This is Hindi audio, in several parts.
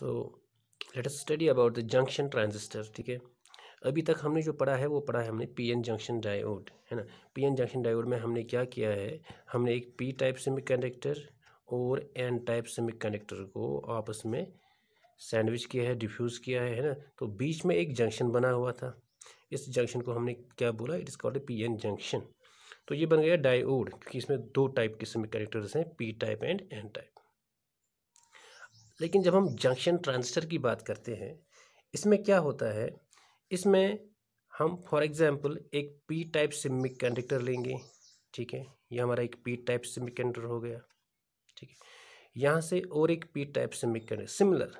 तो let us study about the junction transistor ठीक है अभी तक हमने जो पढ़ा है वो पढ़ा है हमने पी एन जंक्शन डायोड है ना पी एन जंक्शन डायोड में हमने क्या किया है हमने एक पी टाइप सेमीकंडक्टर और एन टाइप सेमीकंडक्टर को आपस में सैंडविच किया है डिफ्यूज़ किया है है ना तो बीच में एक जंक्शन बना हुआ था इस जंक्शन को हमने क्या बोला it is called P N junction तो ये बन गया डायोड क्योंकि इसमें दो टाइप के सेमीकंडक्टर्स हैं P type and N type लेकिन जब हम जंक्शन ट्रांजिस्टर की बात करते हैं इसमें क्या होता है इसमें हम फॉर एग्ज़ाम्पल एक पी टाइप सिमिक कंडक्टर लेंगे ठीक है ये हमारा एक पी टाइप सिमिक कंडक्टर हो गया ठीक है यहाँ से और एक P type semiconductor similar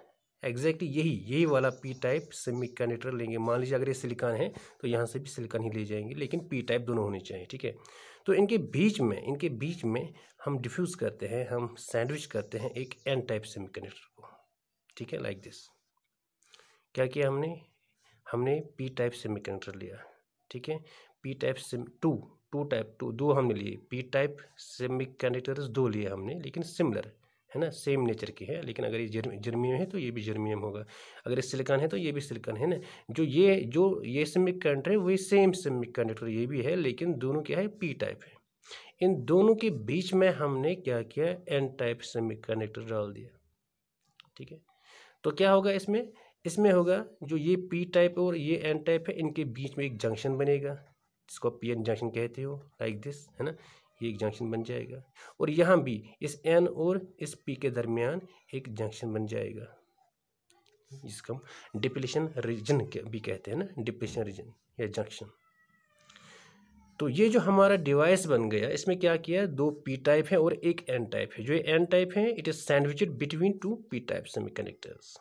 exactly यही यही वाला पी टाइप सिमिक कंडक्टर लेंगे मान लीजिए अगर ये सिलिकॉन है तो यहाँ से भी सिलिकॉन ही ले जाएंगे लेकिन पी टाइप दोनों होने चाहिए ठीक है तो इनके बीच में इनके बीच में हम डिफ्यूज़ करते हैं हम सैंडविच करते हैं एक एन टाइप सेमी कंडक्टर ठीक है लाइक दिस क्या किया हमने हमने पी टाइप सेमी कंडक्टर लिया ठीक है P type same two two type two दो हमने लिए पी टाइप सेमी कंडक्टर दो लिए हमने लेकिन सिमिलर है ना सेम नेचर के हैं लेकिन अगर ये जर्म जर्मियम है तो ये भी जर्मियम होगा अगर ये सिलिकॉन है तो ये भी सिलिकॉन है ना जो ये जो ये सेमी कंडक्टर है वही सेम सेमी कंडक्टर ये भी है लेकिन दोनों क्या है पी टाइप है इन दोनों के बीच में हमने क्या किया एन टाइप सेमी कंडक्टर डाल दिया ठीक है तो क्या होगा इसमें इसमें होगा जो ये पी टाइप और ये एन टाइप है इनके बीच में एक जंक्शन बनेगा जिसको पी एन जंक्शन कहते हो लाइक दिस है ना ये एक जंक्शन बन जाएगा और यहाँ भी इस एन और इस पी के दरमियान एक जंक्शन बन जाएगा जिसको हम डिप्लेशन रीजन भी कहते हैं ना डिप्लेशन रीजन या जंक्शन तो ये जो हमारा डिवाइस बन गया इसमें क्या किया दो पी टाइप है और एक एन टाइप है जो ये एन टाइप है it is sandwiched between two P type connectors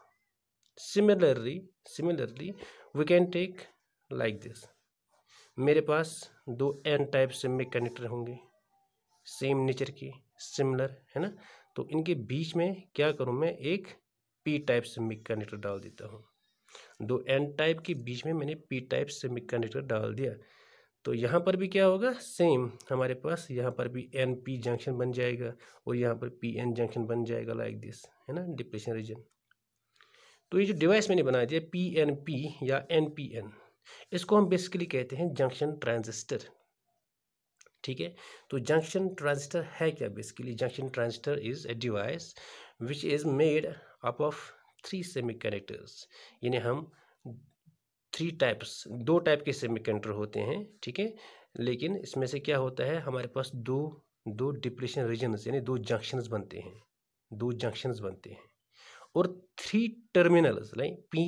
similarly similarly we can take like this मेरे पास दो एन टाइप सेमी कनेक्टर होंगे सेम नेचर की सिमिलर है ना तो इनके बीच में क्या करूँ मैं एक पी टाइप सेमी कनेक्टर डाल देता हूँ दो एन टाइप के बीच में मैंने पी टाइप सेमी कनेक्टर डाल दिया तो यहाँ पर भी क्या होगा सेम हमारे पास यहाँ पर भी एन पी जंक्शन बन जाएगा और यहाँ पर पी एन जंक्शन बन जाएगा लाइक दिस है ना डिप्रेशन रीजन तो ये जो डिवाइस मैंने बनाया दिया पी एन पी या एन पी एन इसको हम बेसिकली कहते हैं जंक्शन ट्रांजिस्टर ठीक है तो जंक्शन ट्रांजिस्टर है क्या basically junction transistor is a device which is made up of three semi यानी हम थ्री टाइप्स दो टाइप के सेमीकंडक्टर होते हैं ठीक है लेकिन इसमें से क्या होता है हमारे पास दो दो डिप्रेशन रीजन्स यानी दो जंक्शंस बनते हैं दो जंक्शंस बनते हैं और three terminals like P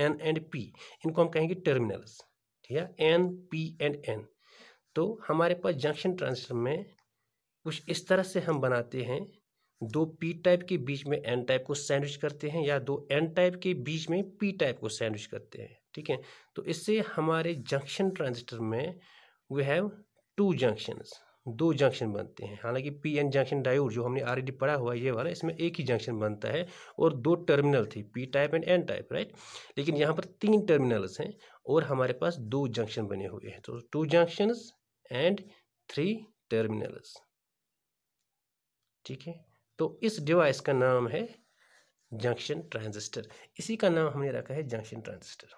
N and P इनको हम कहेंगे टर्मिनल्स ठीक है एन पी एंड एन तो हमारे पास जंक्शन ट्रांसफर में कुछ इस तरह से हम बनाते हैं दो पी टाइप के बीच में एन टाइप को सैंडविच करते हैं या दो एन टाइप के बीच में पी टाइप को सैंडविच करते हैं ठीक है तो इससे हमारे जंक्शन ट्रांजिस्टर में वी हैव टू जंक्शंस दो जंक्शन बनते हैं हालांकि पी एन जंक्शन डायोड जो हमने ऑलरेडी पढ़ा हुआ है ये वाला इसमें एक ही जंक्शन बनता है और दो टर्मिनल थी P type and N type right लेकिन यहाँ पर तीन टर्मिनल्स हैं और हमारे पास दो जंक्शन बने हुए हैं तो two junctions and three terminals ठीक है तो इस डिवाइस का नाम है जंक्शन ट्रांजिस्टर इसी का नाम हमने रखा है जंक्शन ट्रांजिस्टर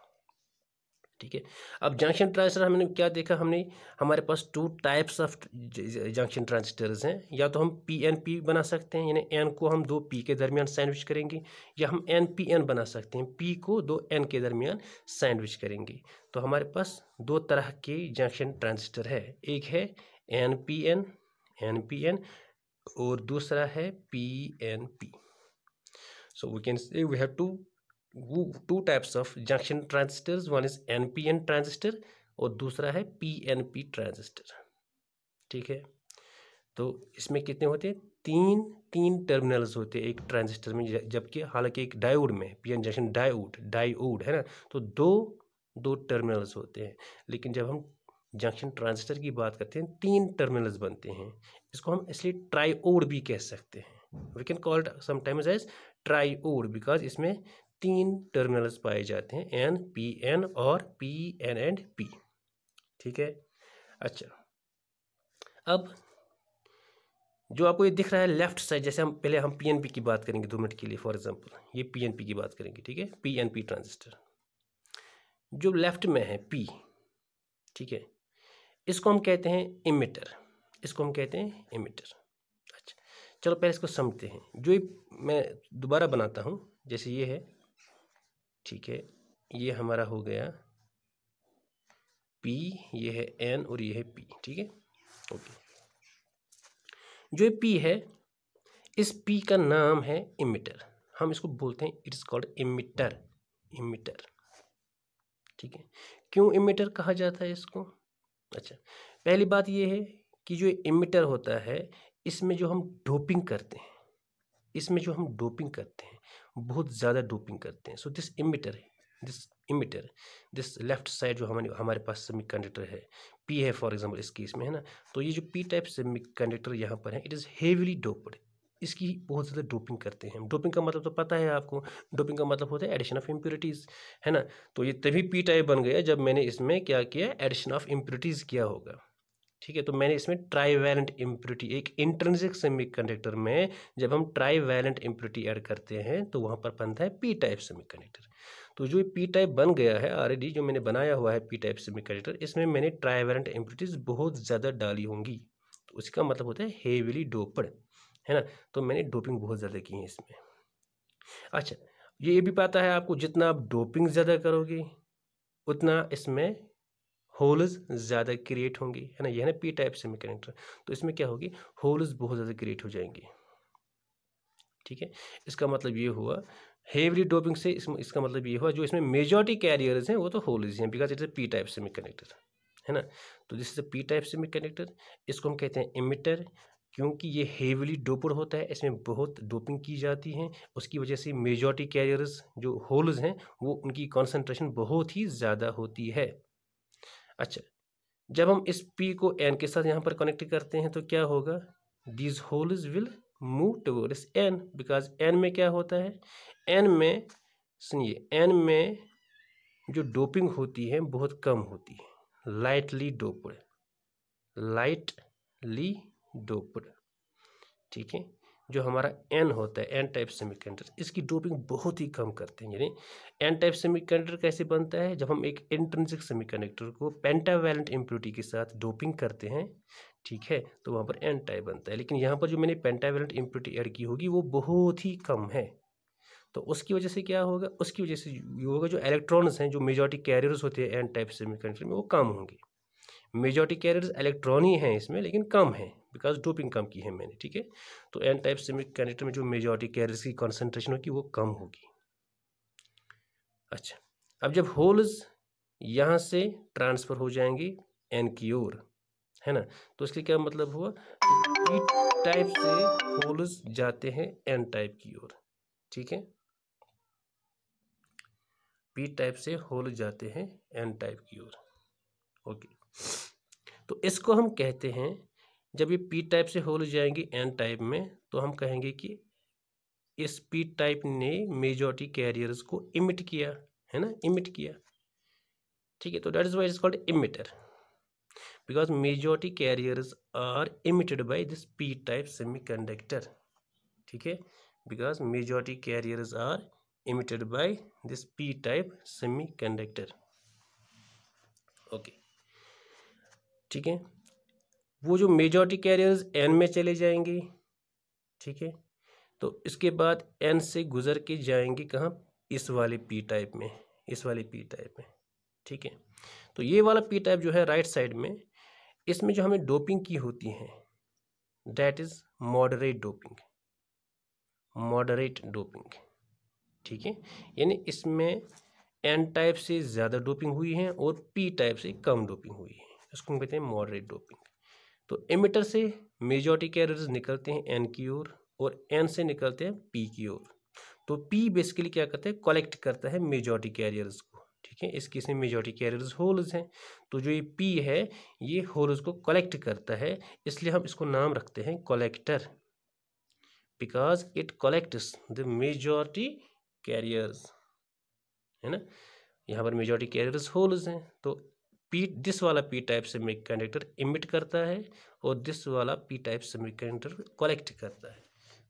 ठीक है अब जंक्शन ट्रांजिस्टर हमने क्या देखा हमने हमारे पास two types of junction transistors हैं या तो हम पी एन पी बना सकते हैं यानी एन को हम दो पी के दरमियान सैंडविच करेंगे या हम एन पी एन बना सकते हैं पी को दो एन के दरमियान सैंडविच करेंगे तो हमारे पास दो तरह के जंक्शन ट्रांजिस्टर है एक है N P N N P N और दूसरा है P N P so we can we have two वो two types of junction transistors one is NPN transistor और दूसरा है पीएनपी ट्रांजिस्टर ठीक है तो इसमें कितने होते हैं तीन तीन टर्मिनल्स होते हैं एक ट्रांजिस्टर में जबकि हालांकि एक डायोड में पीएन जंक्शन डायोड डायोड है ना तो दो दो टर्मिनल्स होते हैं लेकिन जब हम जंक्शन ट्रांजिस्टर की बात करते हैं तीन टर्मिनल्स बनते हैं इसको हम इसलिए ट्राईओड भी कह सकते हैं we can called sometimes as triode because इसमें तीन टर्मिनल्स पाए जाते हैं एन पी एन और पी एन एंड पी ठीक है अच्छा अब जो आपको ये दिख रहा है लेफ्ट साइड जैसे हम पहले हम पीएनपी की बात करेंगे दो मिनट के लिए फॉर एग्जांपल ये पीएनपी की बात करेंगे ठीक है पीएनपी ट्रांजिस्टर जो लेफ्ट में है पी ठीक है इसको हम कहते हैं इमिटर इसको हम कहते हैं इमिटर अच्छा चलो पहले इसको समझते हैं जो ये मैं दोबारा बनाता हूँ जैसे ये है ठीक है ये हमारा हो गया पी ये है एन और ये है पी ठीक है ओके जो ये पी है इस पी का नाम है इमिटर हम इसको बोलते हैं इट्स कॉल्ड इमिटर इमिटर ठीक है क्यों इमिटर कहा जाता है इसको अच्छा पहली बात यह है कि जो इमिटर होता है इसमें जो हम डोपिंग करते हैं इसमें जो हम डोपिंग करते हैं बहुत ज़्यादा डोपिंग करते हैं so this emitter this emitter this left side जो हमारे हमारे पास सेमी कंडक्टर है पी है फॉर एग्जाम्पल इस केस में है ना तो ये जो पी टाइप सेमी कंडक्टर यहाँ पर है इट इज़ हेवीली डोप्ड इसकी बहुत ज़्यादा डोपिंग करते हैं डोपिंग का मतलब तो पता है आपको डोपिंग का मतलब होता है एडिशन ऑफ इम्प्योरिटीज़ है ना तो ये तभी पी टाइप बन गया जब मैंने इसमें क्या किया एडिशन ऑफ इम्प्योरिटीज़ किया होगा ठीक है तो मैंने इसमें ट्राई वैलेंट इम्प्यूरिटी एक इंट्रेंसिक सेमीकंडक्टर में जब हम ट्राई वैलेंट इम्प्यूरिटी ऐड करते हैं तो वहाँ पर बनता है पी टाइप सेमीकंडक्टर तो जो पी टाइप बन गया है ऑलरेडी जो मैंने बनाया हुआ है पी टाइप सेमीकंडक्टर इसमें मैंने ट्राई वैलेंट इम्प्यूरिटीज़ बहुत ज़्यादा डाली होंगी तो उसका मतलब होता है हेविली डोपड है ना तो मैंने डोपिंग बहुत ज़्यादा की है इसमें अच्छा ये भी पता है आपको जितना आप डोपिंग ज़्यादा करोगे उतना इसमें होल्स ज़्यादा क्रिएट होंगी है ना यह ना पी टाइप सेमीकंडक्टर तो इसमें क्या होगी होल्स बहुत ज़्यादा क्रिएट हो जाएंगी ठीक है इसका मतलब ये हुआ हेवली डोपिंग से इसमें इसका मतलब ये हुआ जो इसमें मेजॉरिटी कैरियर्स हैं वो तो होल्स हैं because it is P type semiconductor है ना तो this is a P type semiconductor इसको हम कहते हैं इमिटर क्योंकि ये हेवली डोपर होता है इसमें बहुत डोपिंग की जाती है उसकी वजह से मेजॉरिटी कैरियर्स जो होल्स हैं वो उनकी कॉन्सेंट्रेशन बहुत ही ज़्यादा होती है अच्छा जब हम इस पी को एन के साथ यहाँ पर कनेक्ट करते हैं तो क्या होगा these holes will move towards N because N में क्या होता है एन में सुनिए एन में जो डोपिंग होती है बहुत कम होती है लाइटली डोपड लाइटली डोपड ठीक है जो हमारा एन होता है एन टाइप सेमीकंडक्टर इसकी डोपिंग बहुत ही कम करते हैं यानी एन टाइप सेमीकंडक्टर कैसे बनता है जब हम एक इंट्रेंसिक सेमीकंडक्टर को पेंटावैलेंट इम्प्यूटी के साथ डोपिंग करते हैं ठीक है तो वहाँ पर एन टाइप बनता है लेकिन यहाँ पर जो मैंने पेंटावैलेंट इम्प्यूटी एड की होगी वो बहुत ही कम है तो उसकी वजह से क्या होगा उसकी वजह से ये होगा जो इलेक्ट्रॉन्स हैं जो मेजोरिटी कैरियर्स होते हैं एन टाइप सेमी में वो कम होंगे मेजोरिटी कैरियर्स इलेक्ट्रॉन ही हैं इसमें लेकिन कम हैं बिकॉज डोपिंग कम की है मैंने ठीक है तो एन टाइप सेमिक कैंडिडेट में जो मेजोरिटी कैरियर्स की कॉन्सेंट्रेशन होगी वो कम होगी अच्छा अब जब होल्स यहाँ से ट्रांसफ़र हो जाएंगे एन की ओर है ना तो इसके क्या मतलब हुआ पी टाइप e से होल्स जाते हैं एन टाइप की ओर ठीक है पी टाइप से होल जाते हैं एन टाइप की ओर ओके तो इसको हम कहते हैं जब ये पी टाइप से होल जाएंगे एन टाइप में तो हम कहेंगे कि इस पी टाइप ने मेजोरिटी कैरियर्स को इमिट किया है ना इमिट किया ठीक है तो that is why is called emitter because majority carriers are emitted by this P type semiconductor ठीक है because majority carriers are emitted by this P type semiconductor okay ठीक है वो जो मेजॉरिटी कैरियर्स एन में चले जाएंगे ठीक है तो इसके बाद एन से गुजर के जाएंगे कहाँ इस वाले पी टाइप में इस वाले पी टाइप में ठीक है तो ये वाला पी टाइप जो है राइट साइड में इसमें जो हमें डोपिंग की होती है that is moderate doping moderate doping ठीक है यानी इसमें एन टाइप से ज़्यादा डोपिंग हुई है और पी टाइप से कम डोपिंग हुई है इसको हम कहते हैं मॉडरेट डोपिंग तो एमिटर से मेजोरिटी कैरियर्स निकलते हैं एन की ओर और एन से निकलते हैं पी की ओर तो पी बेसिकली क्या करते हैं कलेक्ट करता है मेजोरिटी कैरियर्स को ठीक है इस इसमें मेजॉरिटी कैरियर्स होल्स हैं तो जो ये पी है ये होल्स को कलेक्ट करता है इसलिए हम इसको नाम रखते हैं collector because it collects the majority carriers है ना यहाँ पर मेजोरिटी कैरियर्स होल्स हैं तो पी दिस वाला पी टाइप सेमीकंडक्टर इमिट करता है और दिस वाला पी टाइप सेमीकंडक्टर कलेक्ट करता है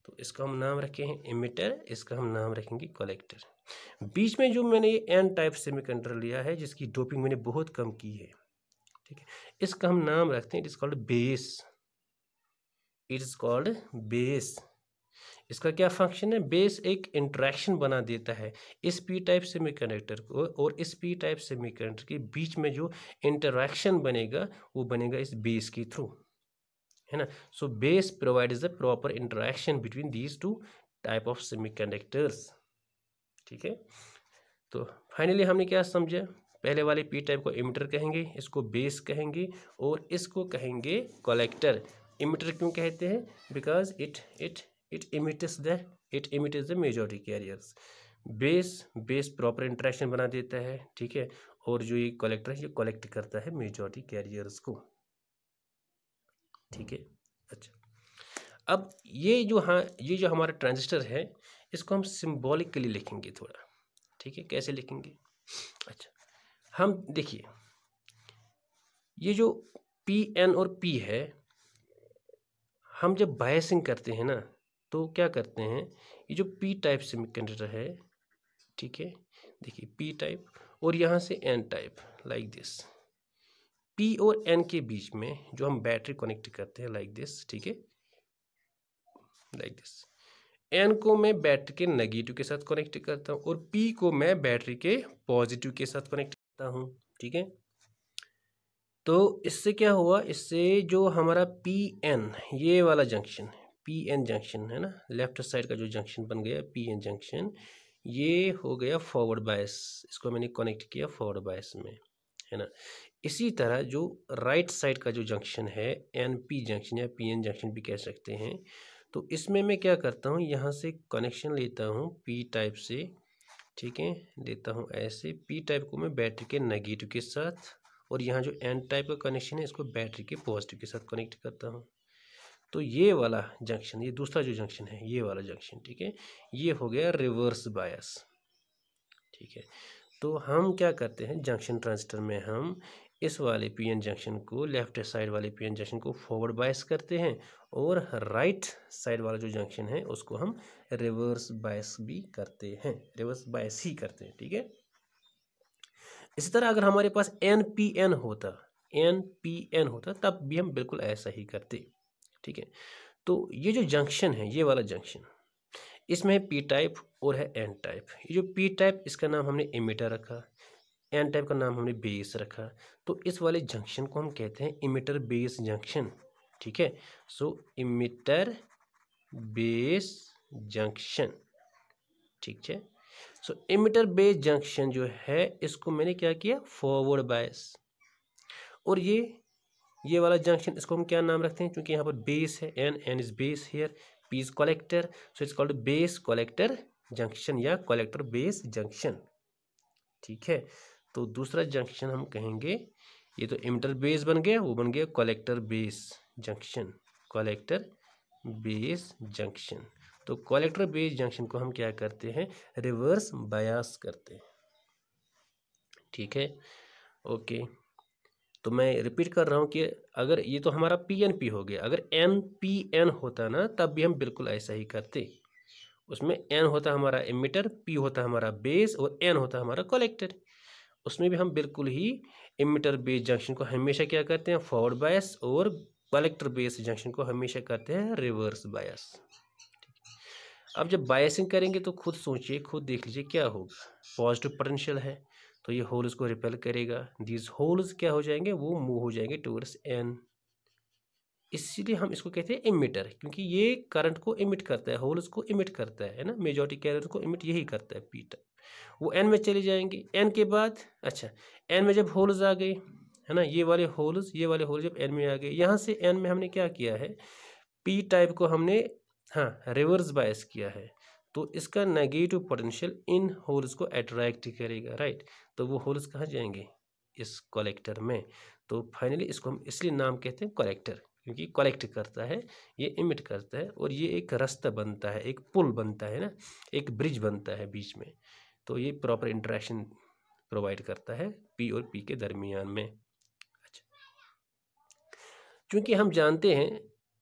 तो इसका हम नाम रखे हैं इमिटर इसका हम नाम रखेंगे कलेक्टर बीच में जो मैंने ये एन टाइप सेमीकंडक्टर लिया है जिसकी डोपिंग मैंने बहुत कम की है ठीक है इसका हम नाम रखते हैं it is called base it is called base इसका क्या फंक्शन है बेस एक इंट्रैक्शन बना देता है इस पी टाइप सेमीकंडक्टर को और इस पी टाइप सेमीकंडक्टर के बीच में जो इंटरेक्शन बनेगा वो बनेगा इस बेस के थ्रू है ना so base is the proper interaction between these two type of conductors ठीक है तो फाइनली हमने क्या समझा पहले वाले पी टाइप को इमिटर कहेंगे इसको बेस कहेंगे और इसको कहेंगे कलेक्टर इमिटर क्यों कहते हैं because it it it imitates the it emit is the majority carriers base base proper interaction बना देता है ठीक है और जो ये कलेक्टर है ये कलेक्ट करता है मेजोरिटी कैरियर्स को ठीक है अच्छा अब ये जो हाँ ये जो हमारा ट्रांजिस्टर है इसको हम सिम्बॉलिकली लिखेंगे थोड़ा ठीक है कैसे लिखेंगे अच्छा हम देखिए ये जो पी एन और पी है हम जब बायसिंग करते हैं ना तो क्या करते हैं ये जो पी टाइप सेमीकंडक्टर है ठीक है देखिए पी टाइप और यहाँ से N type like this P और एन के बीच में जो हम बैटरी कनेक्ट करते हैं लाइक दिस ठीक है लाइक दिस एन को मैं बैटरी के नेगेटिव के साथ कनेक्ट करता हूँ और पी को मैं बैटरी के पॉजिटिव के साथ कनेक्ट करता हूँ ठीक है तो इससे क्या हुआ इससे जो हमारा पी एन ये वाला जंक्शन पी एन जंक्शन है ना लेफ्ट साइड का जो जंक्शन बन गया पी एन जंक्शन ये हो गया फॉरवर्ड बायस इसको मैंने कनेक्ट किया फॉरवर्ड बायस में है ना इसी तरह जो राइट साइड का जो जंक्शन है एन पी जंक्शन या पी एन जंक्शन भी कह सकते हैं तो इसमें मैं क्या करता हूँ यहाँ से कनेक्शन लेता हूँ पी टाइप से ठीक है लेता हूँ ऐसे पी टाइप को मैं बैटरी के नेगेटिव के साथ और यहाँ जो एन टाइप का कनेक्शन है इसको बैटरी के पॉजिटिव के साथ कनेक्ट करता हूँ तो ये वाला जंक्शन ये दूसरा जो जंक्शन है ये वाला जंक्शन ठीक है ये हो गया रिवर्स बायस ठीक है तो हम क्या करते हैं जंक्शन ट्रांजिस्टर में हम इस वाले पीएन जंक्शन को लेफ्ट साइड वाले पीएन जंक्शन को फॉरवर्ड बायस करते हैं और राइट साइड वाला जो जंक्शन है उसको हम रिवर्स बायस भी करते हैं रिवर्स बायस ही करते हैं ठीक है इसी तरह अगर हमारे पास एन पी एन होता एन पी एन होता तब भी हम बिल्कुल ऐसा ही करते ठीक है तो ये जो जंक्शन है ये वाला जंक्शन इसमें है पी टाइप और है एन टाइप ये जो पी टाइप इसका नाम हमने इमिटर रखा एन टाइप का नाम हमने बेस रखा तो इस वाले जंक्शन को हम कहते हैं इमिटर बेस जंक्शन ठीक है सो इमिटर बेस जंक्शन ठीक है सो इमिटर बेस जंक्शन जो है इसको मैंने क्या किया फॉरवर्ड बायस और ये ये वाला जंक्शन इसको हम क्या नाम रखते हैं क्योंकि यहाँ पर बेस है N N is base here P is collector so it's called base collector junction या कलेक्टर बेस जंक्शन ठीक है तो दूसरा जंक्शन हम कहेंगे ये तो इमिटर बेस बन गया वो बन गया collector base junction collector base junction तो कलेक्टर बेस जंक्शन को हम क्या करते हैं रिवर्स बायास करते हैं ठीक है ओके तो मैं रिपीट कर रहा हूँ कि अगर ये तो हमारा पी एन पी हो गया अगर एन पी एन होता ना तब भी हम बिल्कुल ऐसा ही करते उसमें एन होता हमारा इमिटर पी होता हमारा बेस और एन होता हमारा कलेक्टर उसमें भी हम बिल्कुल ही इमिटर बेस जंक्शन को हमेशा क्या करते हैं फॉरवर्ड बायस और कलेक्टर बेस जंक्शन को हमेशा करते हैं रिवर्स बायस अब जब बायसिंग करेंगे तो खुद सोचिए खुद देख लीजिए क्या होगा पॉजिटिव पोटेंशियल है तो ये होल्स को रिपेल करेगा दीज होल्स क्या हो जाएंगे वो मूव हो जाएंगे टूवर्ड्स एन इसीलिए हम इसको कहते हैं इमिटर क्योंकि ये करंट को इमिट करता है होल्स को इमिट करता है ना मेजोरिटी कैरियर को इमिट यही करता है पीटर वो एन में चले जाएंगे एन के बाद अच्छा एन में जब होल्स आ गए है ना ये वाले होल्स ये वाले होल्स जब एन में आ गए यहाँ से एन में हमने क्या किया है पी टाइप को हमने हाँ रिवर्स बायस किया है तो इसका नेगेटिव पोटेंशियल इन होल्स को अट्रैक्ट करेगा राइट तो वो होल्स कहाँ जाएंगे इस कलेक्टर में तो फाइनली इसको हम इसलिए नाम कहते हैं कलेक्टर क्योंकि कलेक्ट करता है ये इमिट करता है और ये एक रास्ता बनता है एक पुल बनता है ना एक ब्रिज बनता है बीच में तो ये प्रॉपर इंट्रैक्शन प्रोवाइड करता है पी और पी के दरमियान में अच्छा चूँकि हम जानते हैं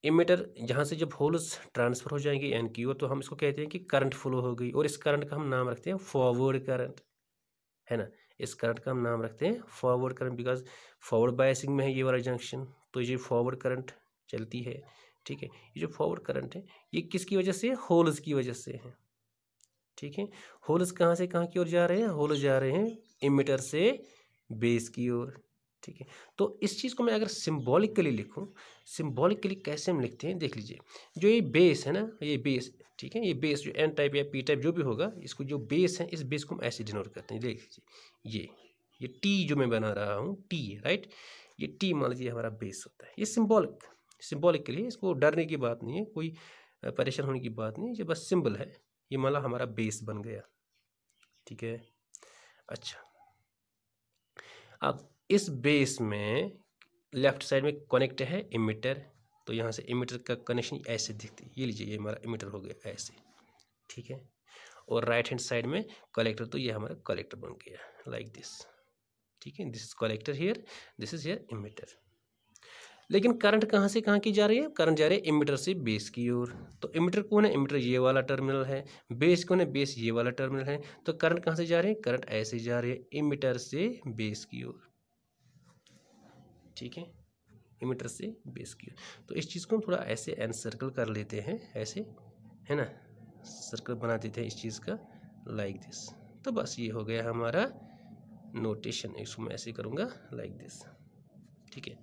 इमीटर यहाँ से जब होल्स ट्रांसफ़र हो जाएंगे एन की ओर तो हम इसको कहते हैं कि करंट फ्लो हो गई और इस करंट का हम नाम रखते हैं फॉरवर्ड करंट है ना इस करंट का हम नाम रखते हैं forward current because forward biasing में है ये वाला जंक्शन तो ये फॉरवर्ड करंट चलती है ठीक है ये जो फॉरवर्ड करंट है ये किसकी वजह से होल्स की वजह से है ठीक है होल्स कहाँ से कहाँ की ओर जा रहे हैं होल्स जा रहे हैं इमीटर से बेस की ओर ठीक है तो इस चीज़ को मैं अगर सिम्बॉलिकली लिखूँ सिम्बॉलिकली कैसे हम लिखते हैं देख लीजिए जो ये बेस है ना ये बेस ठीक है ये बेस जो एन टाइप या पी टाइप जो भी होगा इसको जो बेस है इस बेस को हम ऐसे डिनोट करते हैं देख लीजिए ये ये टी जो मैं बना रहा हूँ टी राइट ये टी मान लीजिए हमारा बेस होता है ये सिम्बॉलिक सिम्बॉलिक के लिए इसको डरने की बात नहीं है कोई परेशान होने की बात नहीं ये बस सिंबल है ये माला हमारा बेस बन गया ठीक है अच्छा अब इस बेस में लेफ्ट साइड में कनेक्ट है इमीटर तो यहाँ से इमीटर का कनेक्शन ऐसे दिखती है ये लीजिए ये हमारा इमीटर हो गया ऐसे ठीक है और राइट हैंड साइड में कलेक्टर तो ये हमारा कलेक्टर बन गया लाइक दिस ठीक है this is collector here this is here emitter लेकिन करंट कहाँ से कहाँ की जा रही है करंट जा रही है इमीटर से बेस की ओर तो इमीटर कौन है इमीटर ये वाला टर्मिनल है बेस कौन है बेस ये वाला टर्मिनल है तो करंट कहाँ से जा रही है करंट ऐसे जा रही है इमीटर से बेस की ओर ठीक है इमीटर से बेस की तो इस चीज़ को हम थोड़ा ऐसे एन सर्कल कर लेते हैं ऐसे है ना सर्कल बना देते हैं इस चीज़ का लाइक दिस तो बस ये हो गया हमारा नोटेशन इसको मैं ऐसे करूँगा लाइक दिस ठीक है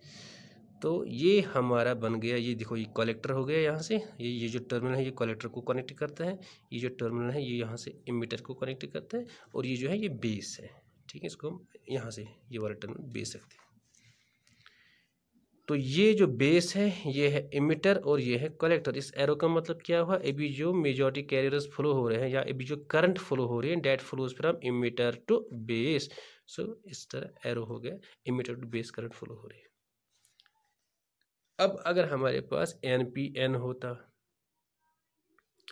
तो ये हमारा बन गया ये देखो ये कलेक्टर हो गया यहाँ से ये ये जो टर्मिनल है ये कलेक्टर को कनेक्ट करता है ये जो टर्मिनल है ये यहाँ से इमीटर को कनेक्ट करता है और ये जो है ये बेस है ठीक है इसको हम यहाँ से ये वाला टर्मिनल बेस सकते हैं तो ये जो बेस है ये है इमिटर और ये है कलेक्टर इस एरो का मतलब क्या हुआ अभी जो मेजोरिटी कैरियर्स फ्लो हो रहे हैं या अभी जो करंट फ्लो हो रही है that flows from emitter to base so इस तरह एरो हो गया emitter to base current flow हो रही है अब अगर हमारे पास एन पी एन होता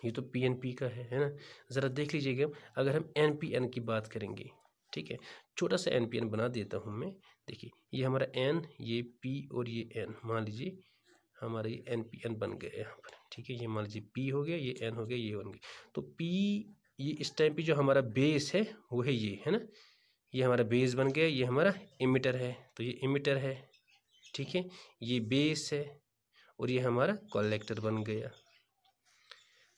ये तो पी एन पी का है है ना ज़रा देख लीजिएगा अगर हम एन पी एन की बात करेंगे ठीक है छोटा सा एन पी एन बना देता हूँ मैं देखिए ये हमारा एन ये पी और ये एन मान लीजिए हमारा ये एन पी एन बन गया यहाँ पर ठीक है ये मान लीजिए पी हो गया ये एन हो गया ये बन गया तो पी ये इस टाइम पे जो हमारा बेस है वो है ये है ना ये हमारा बेस बन गया ये हमारा इमिटर है तो ये इमिटर है ठीक है ये बेस है और ये हमारा कलेक्टर बन गया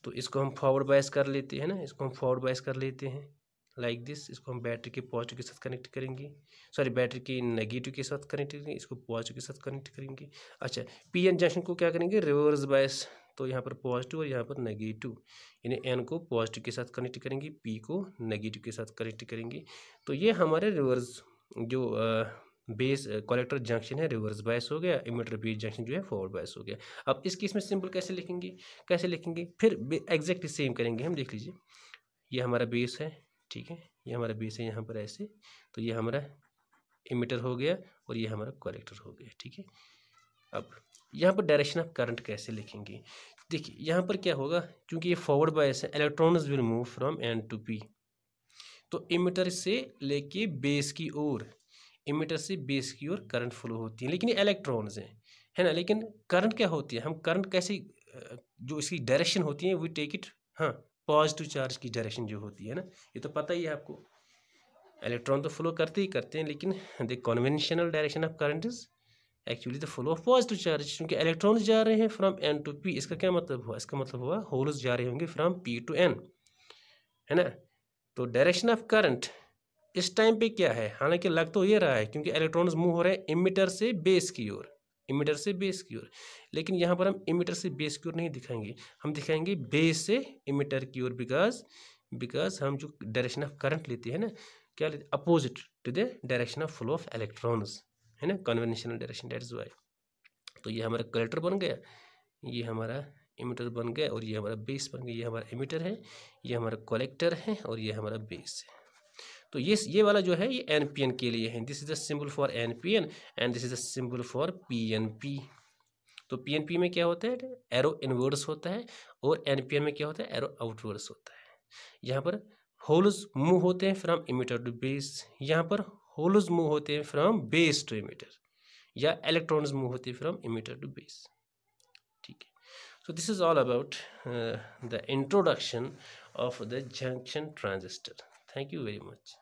तो इसको हम फॉरवर्ड बायस कर लेते हैं ना इसको हम फॉरवर्ड बायस कर लेते हैं लाइक दिस इसको हम बैटरी के पॉजिटिव के साथ कनेक्ट करेंगे सॉरी बैटरी के नेगेटिव के साथ कनेक्ट करेंगे इसको पॉजिटिव के साथ कनेक्ट करेंगे अच्छा पी एन जंक्शन को क्या करेंगे रिवर्स बायस तो यहाँ पर पॉजिटिव और यहाँ पर नेगेटिव यानी एन को पॉजिटिव के साथ कनेक्ट करेंगे पी को नेगेटिव के साथ कनेक्ट करेंगे तो ये हमारे रिवर्स जो बेस कलेक्टर जंक्शन है रिवर्स बायस हो गया इमीटर बेस जंक्शन जो है फॉरवर्ड बायस हो गया अब इस केस में सिंपल कैसे लिखेंगे कैसे लिखेंगे फिर एग्जैक्टली सेम करेंगे हम देख लीजिए ये हमारा बेस है ठीक है ये हमारा बेस है यहाँ पर ऐसे तो ये हमारा इमिटर हो गया और ये हमारा कलेक्टर हो गया ठीक है अब यहाँ पर डायरेक्शन ऑफ करंट कैसे लिखेंगे देखिए यहाँ पर क्या होगा क्योंकि ये फॉरवर्ड बायस है electrons will move from N to P तो इमीटर से लेके बेस की ओर इमिटर से बेस की ओर करंट फ्लो होती है लेकिन ये इलेक्ट्रॉन्स हैं है ना लेकिन करंट क्या होती है हम करंट कैसे जो इसकी डायरेक्शन होती है वी टेक इट हाँ पॉजिटिव चार्ज की डायरेक्शन जो होती है ना ये तो पता ही है आपको इलेक्ट्रॉन तो फ्लो करते ही करते हैं लेकिन the conventional direction of current is actually the flow of positive charge क्योंकि इलेक्ट्रॉन जा रहे हैं फ्रॉम एन टू पी इसका क्या मतलब हुआ इसका मतलब हुआ होल्स जा रहे होंगे फ्रॉम पी टू एन है ना तो डायरेक्शन ऑफ करंट इस टाइम पे क्या है हालांकि लग तो ये रहा है क्योंकि इलेक्ट्रॉन्स मूव हो रहे हैं इमिटर से बेस की ओर इमीटर से बेस की ओर लेकिन यहाँ पर हम इमीटर से बेस की ओर नहीं दिखाएंगे हम दिखाएंगे बेस से इमीटर की ओर बिकॉज बिकॉज हम जो डायरेक्शन ऑफ करंट लेते हैं ना क्या लेते opposite to the direction of flow of electrons है ना conventional direction that is why तो ये हमारा कलेक्टर बन गया ये हमारा इमीटर बन गया और ये हमारा बेस बन गया ये हमारा इमीटर है ये हमारा कलेक्टर है और ये हमारा बेस है तो ये ये वाला जो है ये एन पी एन के लिए है this is a symbol for N P N and this is a symbol for P N P तो पी एन पी में क्या होता है एरो इनवर्ड्स होता है और एन पी एन में क्या होता है एरो आउटवर्ड्स होता है यहाँ पर होल्स मूव होते हैं फ्रॉम इमीटर टू बेस यहाँ पर होल्स मूव होते हैं फ्रॉम बेस टू इमीटर या इलेक्ट्रॉन्स मूव होते हैं फ्रॉम इमीटर टू बेस ठीक है so this is all about the introduction of the junction transistor thank you very much